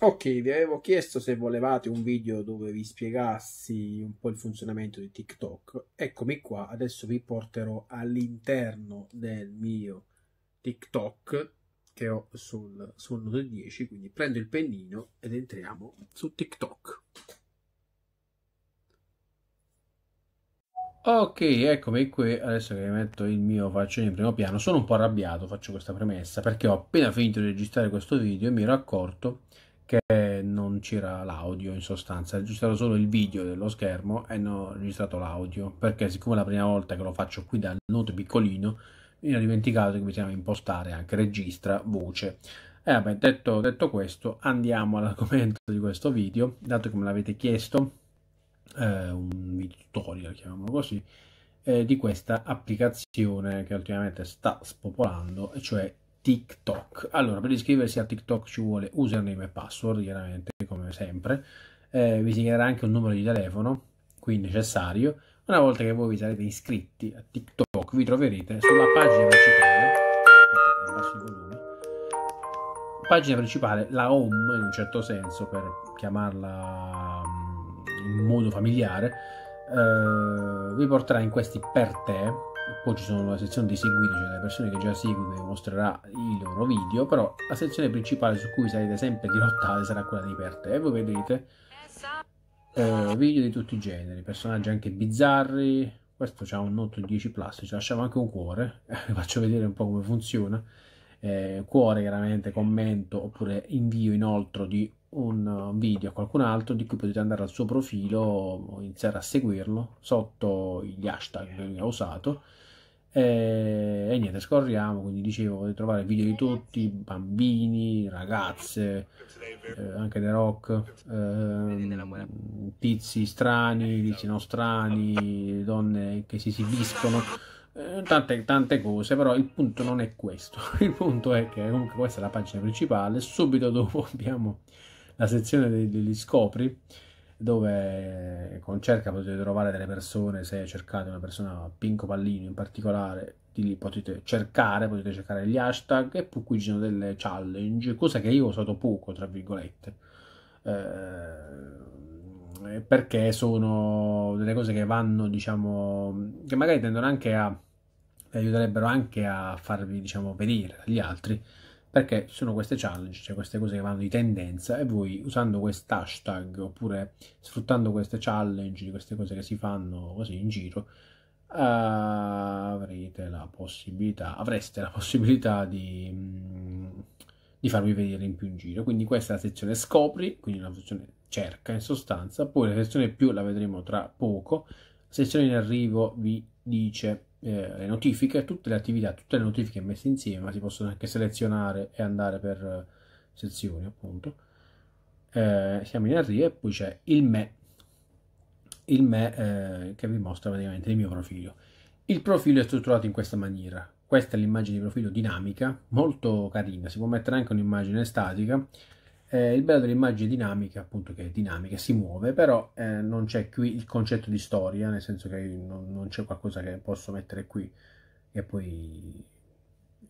Ok, vi avevo chiesto se volevate un video dove vi spiegassi un po' il funzionamento di TikTok. Eccomi qua, adesso vi porterò all'interno del mio TikTok che ho sul, sul Note 10, quindi prendo il pennino ed entriamo su TikTok. Ok, eccomi qui, adesso che metto il mio faccione in primo piano, sono un po' arrabbiato, faccio questa premessa, perché ho appena finito di registrare questo video e mi ero accorto che non c'era l'audio in sostanza, registrato solo il video dello schermo e non ho registrato l'audio perché siccome è la prima volta che lo faccio qui dal note piccolino mi ero dimenticato che bisognava impostare anche registra, voce e vabbè detto, detto questo andiamo all'argomento di questo video dato che me l'avete chiesto eh, un tutorial chiamiamolo così eh, di questa applicazione che ultimamente sta spopolando e cioè TikTok. Allora, per iscriversi a TikTok ci vuole username e password, chiaramente, come sempre. Eh, vi segnerà anche un numero di telefono, qui necessario. Una volta che voi vi sarete iscritti a TikTok, vi troverete sulla pagina principale, volume, pagina principale, la home in un certo senso, per chiamarla mm, in modo familiare, eh, vi porterà in questi per te, poi ci sono la sezione di seguire, cioè le persone che già seguono vi mostrerà i loro video, però la sezione principale su cui sarete sempre dirottati sarà quella di per te e voi vedete eh, video di tutti i generi, personaggi anche bizzarri, questo c'ha un Note 10 Plus, ci lasciamo anche un cuore, vi faccio vedere un po' come funziona, eh, cuore chiaramente, commento oppure invio inoltre di un video a qualcun altro di cui potete andare al suo profilo o iniziare a seguirlo sotto gli hashtag che ha usato e, e, niente scorriamo quindi dicevo potete trovare video di tutti bambini ragazze eh, anche dei rock eh, tizi strani tizi non strani donne che si esibiscono eh, Tante, tante cose, però il punto non è questo. Il punto è che comunque questa è la pagina principale. Subito dopo abbiamo la sezione degli scopri dove eh, con cerca potete trovare delle persone, se cercate una persona, Pinco Pallino in particolare, di lì potete cercare, potete cercare gli hashtag e poi qui ci sono delle challenge, cosa che io ho usato poco, tra virgolette, eh, perché sono delle cose che vanno, diciamo, che magari tendono anche a, aiuterebbero anche a farvi, diciamo, vedere agli altri perché sono queste challenge, cioè queste cose che vanno di tendenza e voi usando quest'hashtag oppure sfruttando queste challenge, queste cose che si fanno così in giro, eh, avrete la possibilità, avreste la possibilità di, mm, di farvi vedere in più in giro. Quindi questa è la sezione scopri, quindi la sezione cerca in sostanza, poi la sezione più la vedremo tra poco, la sezione in arrivo vi dice eh, le notifiche, tutte le attività, tutte le notifiche messe insieme, ma si possono anche selezionare e andare per eh, sezioni appunto. Eh, siamo in arrivo e poi c'è il me, il me eh, che vi mostra praticamente il mio profilo. Il profilo è strutturato in questa maniera. Questa è l'immagine di profilo dinamica, molto carina, si può mettere anche un'immagine statica eh, il bello dell'immagine dinamica, appunto, che è dinamica, si muove, però eh, non c'è qui il concetto di storia, nel senso che non, non c'è qualcosa che posso mettere qui e poi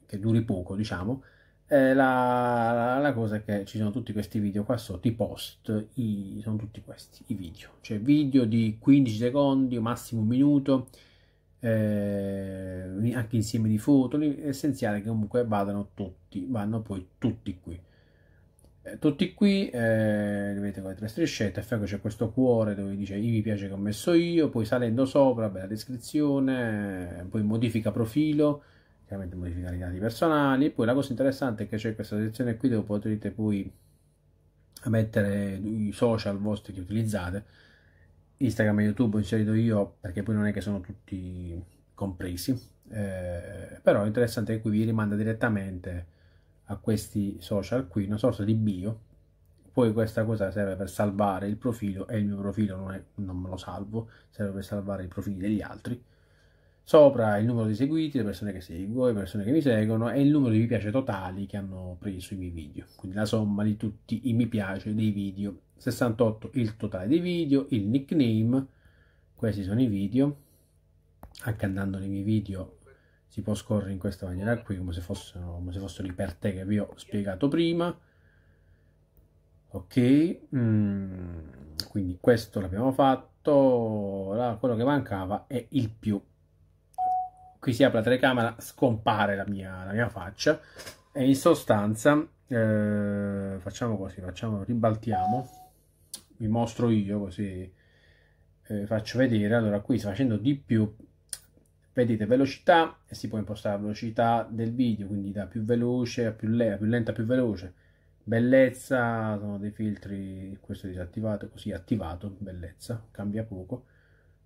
che duri poco, diciamo. Eh, la, la, la, cosa è che ci sono tutti questi video qua sotto, i post, i, sono tutti questi, i video, cioè video di 15 secondi, massimo un minuto, eh, anche insieme di foto, è che comunque vadano tutti, vanno poi tutti qui eh, tutti qui, eh, vedete con le tre striscette, a c'è questo cuore dove dice i mi piace che ho messo io, poi salendo sopra, beh, la descrizione, eh, poi modifica profilo, chiaramente modifica i dati personali, poi la cosa interessante è che c'è questa sezione qui dove potrete poi mettere i social vostri che utilizzate, Instagram e YouTube ho inserito io perché poi non è che sono tutti compresi, eh, però è interessante che qui vi rimanda direttamente a questi social qui, una sorta di bio, poi questa cosa serve per salvare il profilo e il mio profilo non, è, non me lo salvo, serve per salvare i profili degli altri. Sopra il numero di seguiti, le persone che seguo, le persone che mi seguono e il numero di mi piace totali che hanno preso i miei video. Quindi la somma di tutti i mi piace dei video. 68 il totale dei video, il nickname, questi sono i video. Anche andando nei miei video si può scorrere in questa maniera qui come se fossero, come se fossero i per te che vi ho spiegato prima ok mm, quindi questo l'abbiamo fatto ora quello che mancava è il più qui si apre la telecamera scompare la mia, la mia faccia e in sostanza eh, facciamo così facciamo ribaltiamo vi mostro io così eh, faccio vedere allora qui sto facendo di più vedete velocità e si può impostare la velocità del video quindi da più veloce a più, le più lenta a più veloce bellezza sono dei filtri questo è disattivato così attivato bellezza cambia poco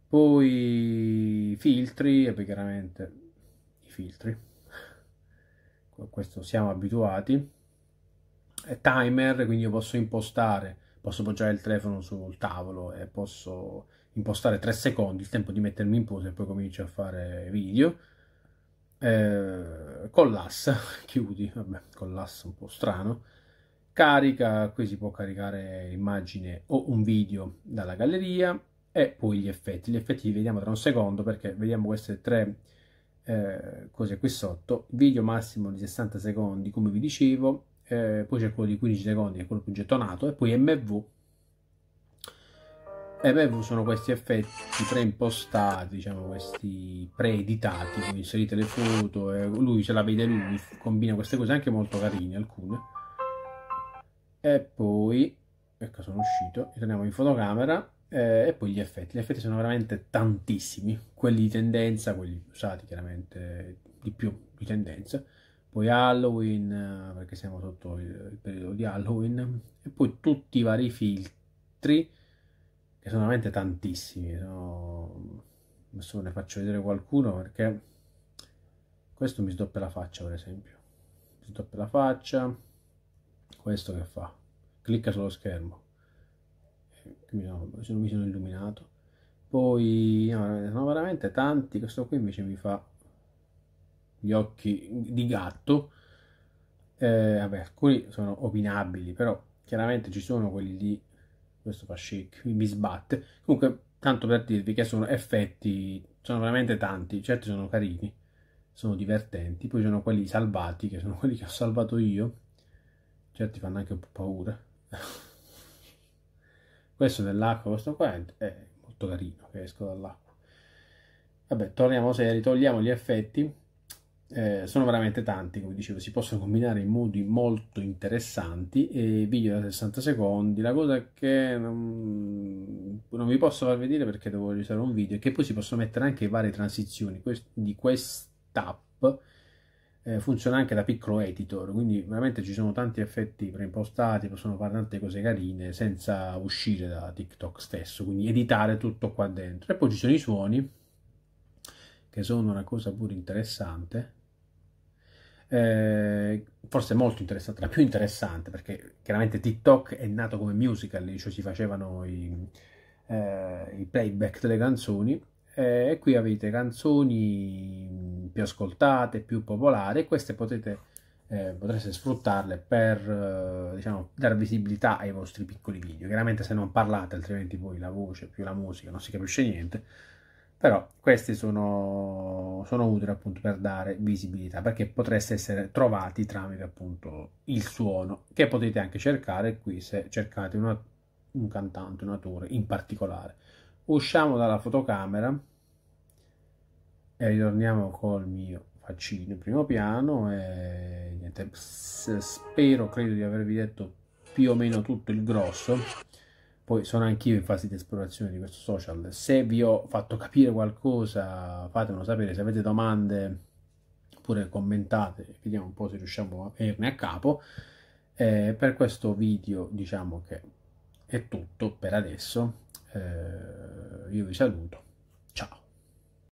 poi filtri e poi chiaramente i filtri a questo siamo abituati e timer quindi io posso impostare posso poggiare il telefono sul tavolo e posso impostare 3 secondi il tempo di mettermi in posa e poi comincio a fare video eh, collassa chiudi vabbè collassa un po' strano carica qui si può caricare immagine o un video dalla galleria e poi gli effetti gli effetti li vediamo tra un secondo perché vediamo queste tre eh, cose qui sotto video massimo di 60 secondi come vi dicevo eh, poi c'è quello di 15 secondi che è quello più gettonato e poi mv e eh beh, sono questi effetti preimpostati, diciamo, questi preeditati, quindi inserite le foto, e eh, lui ce la vede lui, combina queste cose anche molto carine alcune. E poi, ecco sono uscito, torniamo in fotocamera, eh, e poi gli effetti. Gli effetti sono veramente tantissimi, quelli di tendenza, quelli usati chiaramente di più di tendenza, poi Halloween, perché siamo sotto il, il periodo di Halloween, e poi tutti i vari filtri che sono veramente tantissimi. Sono... Adesso ve ne faccio vedere qualcuno perché questo mi sdoppia la faccia, per esempio. Mi sdoppia la faccia. Questo che fa? Clicca sullo schermo. Mi sono, mi sono illuminato. Poi sono veramente tanti. Questo qui invece mi fa gli occhi di gatto. Eh, vabbè, alcuni sono opinabili, però chiaramente ci sono quelli lì questo fa shake, mi sbatte. Comunque, tanto per dirvi che sono effetti, sono veramente tanti, certi sono carini, sono divertenti, poi sono quelli salvati, che sono quelli che ho salvato io, certi fanno anche un po' paura. questo dell'acqua, questo qua è molto carino, che esco dall'acqua. Vabbè, torniamo seri, togliamo gli effetti eh, sono veramente tanti, come dicevo, si possono combinare in modi molto interessanti e video da 60 secondi. La cosa che non, non vi posso far vedere perché devo registrare un video è che poi si possono mettere anche varie transizioni di quest'app. Eh, funziona anche da piccolo editor, quindi veramente ci sono tanti effetti preimpostati, possono fare tante cose carine senza uscire da TikTok stesso, quindi editare tutto qua dentro. E poi ci sono i suoni, che sono una cosa pure interessante eh, forse molto interessante, la più interessante, perché chiaramente TikTok è nato come musical, cioè si facevano i, eh, i playback delle canzoni, eh, e qui avete canzoni più ascoltate, più popolari, e queste potete, eh, potreste sfruttarle per, eh, diciamo, dare visibilità ai vostri piccoli video. Chiaramente se non parlate, altrimenti poi la voce più la musica non si capisce niente, però questi sono, sono, utili appunto per dare visibilità perché potreste essere trovati tramite appunto il suono che potete anche cercare qui se cercate una, un cantante, un attore in particolare usciamo dalla fotocamera e ritorniamo col mio faccino in primo piano e niente, spero, credo di avervi detto più o meno tutto il grosso poi sono anch'io in fase di esplorazione di questo social. Se vi ho fatto capire qualcosa, fatemelo sapere. Se avete domande, oppure commentate, vediamo un po' se riusciamo a venirne a capo. Eh, per questo video, diciamo che è tutto per adesso. Eh, io vi saluto.